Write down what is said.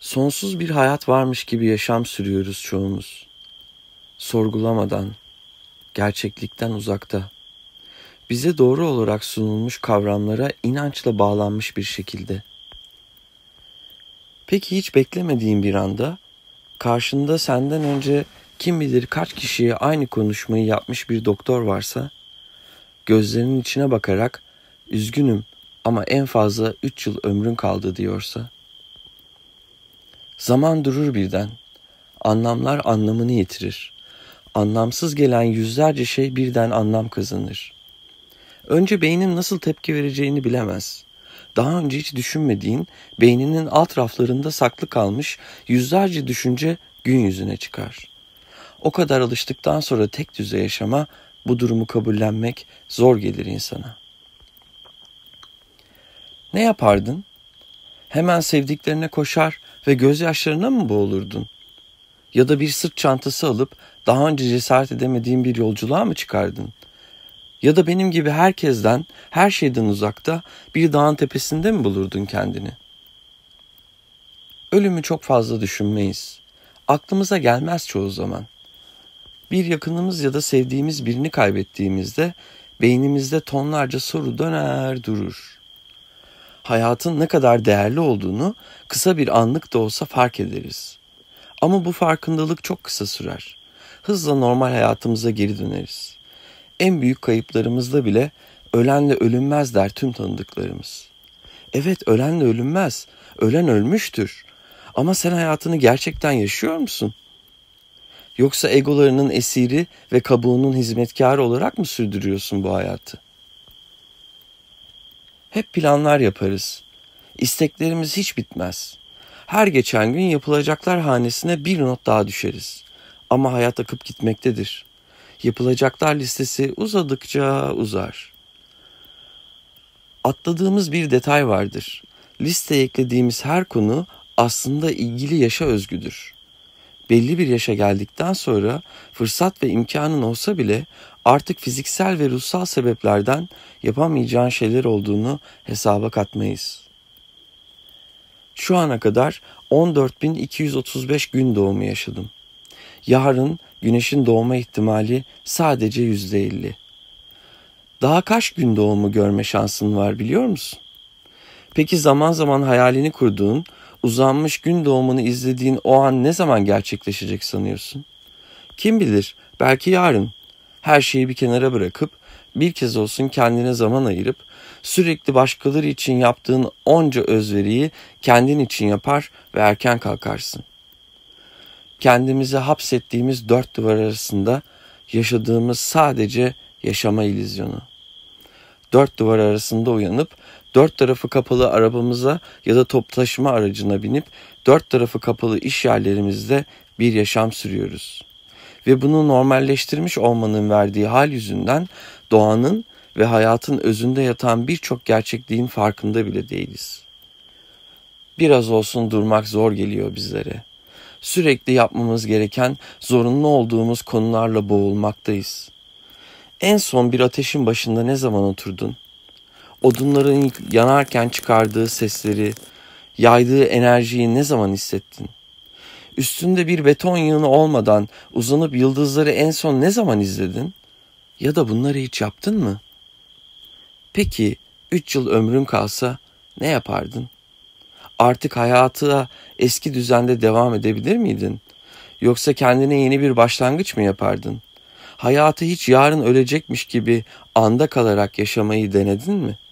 Sonsuz bir hayat varmış gibi yaşam sürüyoruz çoğumuz. Sorgulamadan, gerçeklikten uzakta. Bize doğru olarak sunulmuş kavramlara inançla bağlanmış bir şekilde. Peki hiç beklemediğin bir anda karşında senden önce kim bilir kaç kişiye aynı konuşmayı yapmış bir doktor varsa gözlerinin içine bakarak üzgünüm ama en fazla 3 yıl ömrün kaldı diyorsa.'' Zaman durur birden. Anlamlar anlamını yitirir. Anlamsız gelen yüzlerce şey birden anlam kazanır. Önce beynin nasıl tepki vereceğini bilemez. Daha önce hiç düşünmediğin, beyninin alt raflarında saklı kalmış yüzlerce düşünce gün yüzüne çıkar. O kadar alıştıktan sonra tek düze yaşama, bu durumu kabullenmek zor gelir insana. Ne yapardın? Hemen sevdiklerine koşar, ve gözyaşlarına mı boğulurdun? Ya da bir sırt çantası alıp daha önce cesaret edemediğin bir yolculuğa mı çıkardın? Ya da benim gibi herkesten, her şeyden uzakta bir dağın tepesinde mi bulurdun kendini? Ölümü çok fazla düşünmeyiz. Aklımıza gelmez çoğu zaman. Bir yakınımız ya da sevdiğimiz birini kaybettiğimizde beynimizde tonlarca soru döner durur hayatın ne kadar değerli olduğunu kısa bir anlık da olsa fark ederiz. Ama bu farkındalık çok kısa sürer. Hızla normal hayatımıza geri döneriz. En büyük kayıplarımızda bile ölenle ölünmez der tüm tanıdıklarımız. Evet ölenle ölünmez, ölen ölmüştür. Ama sen hayatını gerçekten yaşıyor musun? Yoksa egolarının esiri ve kabuğunun hizmetkarı olarak mı sürdürüyorsun bu hayatı? Hep planlar yaparız. İsteklerimiz hiç bitmez. Her geçen gün yapılacaklar hanesine bir not daha düşeriz. Ama hayat akıp gitmektedir. Yapılacaklar listesi uzadıkça uzar. Atladığımız bir detay vardır. Listeye eklediğimiz her konu aslında ilgili yaşa özgüdür.'' belli bir yaşa geldikten sonra fırsat ve imkanın olsa bile artık fiziksel ve ruhsal sebeplerden yapamayacağın şeyler olduğunu hesaba katmayız. Şu ana kadar 14.235 gün doğumu yaşadım. Yarın güneşin doğma ihtimali sadece %50. Daha kaç gün doğumu görme şansın var biliyor musun? Peki zaman zaman hayalini kurduğun uzanmış gün doğumunu izlediğin o an ne zaman gerçekleşecek sanıyorsun? Kim bilir belki yarın her şeyi bir kenara bırakıp bir kez olsun kendine zaman ayırıp sürekli başkaları için yaptığın onca özveriyi kendin için yapar ve erken kalkarsın. Kendimizi hapsettiğimiz dört duvar arasında yaşadığımız sadece yaşama ilizyonu. Dört duvar arasında uyanıp dört tarafı kapalı arabamıza ya da top taşıma aracına binip dört tarafı kapalı iş yerlerimizde bir yaşam sürüyoruz. Ve bunu normalleştirmiş olmanın verdiği hal yüzünden doğanın ve hayatın özünde yatan birçok gerçekliğin farkında bile değiliz. Biraz olsun durmak zor geliyor bizlere. Sürekli yapmamız gereken zorunlu olduğumuz konularla boğulmaktayız. En son bir ateşin başında ne zaman oturdun?'' odunların yanarken çıkardığı sesleri, yaydığı enerjiyi ne zaman hissettin? Üstünde bir beton yığını olmadan uzanıp yıldızları en son ne zaman izledin? Ya da bunları hiç yaptın mı? Peki üç yıl ömrün kalsa ne yapardın? Artık hayata eski düzende devam edebilir miydin? Yoksa kendine yeni bir başlangıç mı yapardın? Hayatı hiç yarın ölecekmiş gibi anda kalarak yaşamayı denedin mi?''